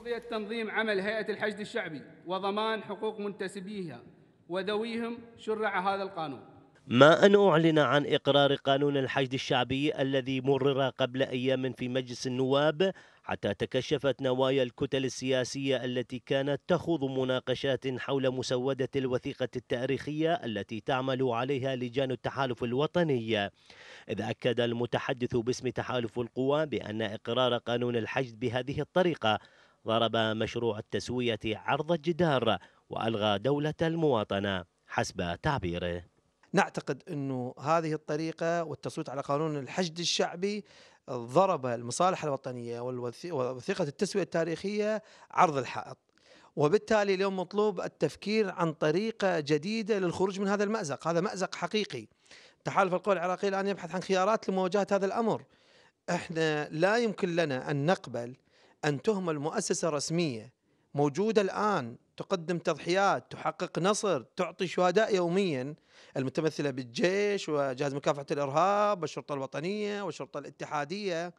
بغية تنظيم عمل هيئة الحشد الشعبي وضمان حقوق منتسبيها وذويهم شرع هذا القانون ما أن أعلن عن إقرار قانون الحشد الشعبي الذي مرر قبل أيام في مجلس النواب حتى تكشفت نوايا الكتل السياسية التي كانت تخوض مناقشات حول مسودة الوثيقة التاريخية التي تعمل عليها لجان التحالف الوطني إذ أكد المتحدث باسم تحالف القوى بأن إقرار قانون الحشد بهذه الطريقة ضرب مشروع التسوية عرض الجدار وألغى دولة المواطنة حسب تعبيره نعتقد أنه هذه الطريقة والتصويت على قانون الحشد الشعبي ضرب المصالح الوطنية ووثيقة التسوية التاريخية عرض الحائط وبالتالي اليوم مطلوب التفكير عن طريقة جديدة للخروج من هذا المأزق هذا مأزق حقيقي تحالف القوى العراقي الآن يبحث عن خيارات لمواجهة هذا الأمر احنا لا يمكن لنا أن نقبل أن تهمل مؤسسة رسمية موجودة الآن تقدم تضحيات تحقق نصر تعطي شهداء يوميا المتمثلة بالجيش وجهاز مكافحة الإرهاب والشرطة الوطنية والشرطة الاتحادية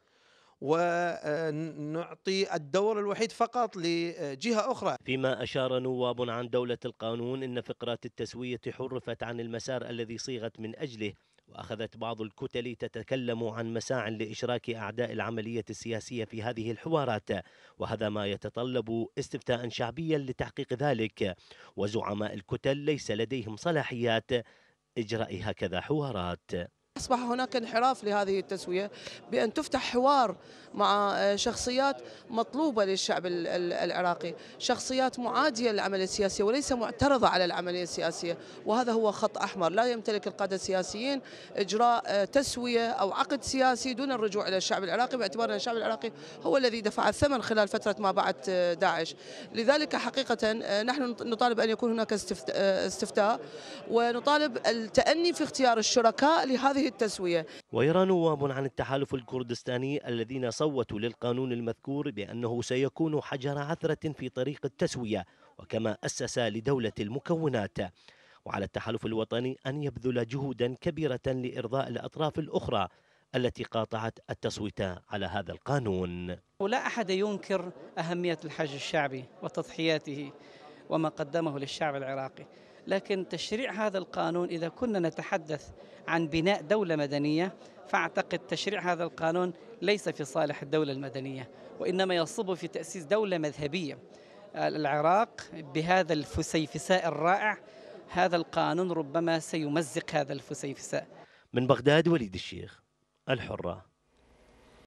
ونعطي الدور الوحيد فقط لجهة أخرى فيما أشار نواب عن دولة القانون إن فقرات التسوية حرفت عن المسار الذي صيغت من أجله وأخذت بعض الكتل تتكلم عن مساع لإشراك أعداء العملية السياسية في هذه الحوارات وهذا ما يتطلب استفتاء شعبيا لتحقيق ذلك وزعماء الكتل ليس لديهم صلاحيات إجراء هكذا حوارات أصبح هناك انحراف لهذه التسوية بأن تفتح حوار مع آه، شخصيات مطلوبة للشعب العراقي شخصيات معادية للعملية السياسية وليس معترضة على العملية السياسية وهذا هو خط أحمر لا يمتلك القادة السياسيين إجراء آه، تسوية أو عقد سياسي دون الرجوع إلى الشعب العراقي باعتبار أن الشعب العراقي هو الذي دفع الثمن خلال فترة ما بعد آه، داعش لذلك حقيقة نحن نطالب أن يكون هناك استفتاء ونطالب التأني في اختيار الشركاء لهذه هذه التسوية ويرى نواب عن التحالف الكردستاني الذين صوتوا للقانون المذكور بأنه سيكون حجر عثرة في طريق التسوية وكما أسس لدولة المكونات وعلى التحالف الوطني أن يبذل جهودا كبيرة لإرضاء الأطراف الأخرى التي قاطعت التصويت على هذا القانون ولا أحد ينكر أهمية الحج الشعبي وتضحياته وما قدمه للشعب العراقي لكن تشريع هذا القانون إذا كنا نتحدث عن بناء دولة مدنية فأعتقد تشريع هذا القانون ليس في صالح الدولة المدنية وإنما يصب في تأسيس دولة مذهبية آه، العراق بهذا الفسيفساء الرائع هذا القانون ربما سيمزق هذا الفسيفساء من بغداد وليد الشيخ الحره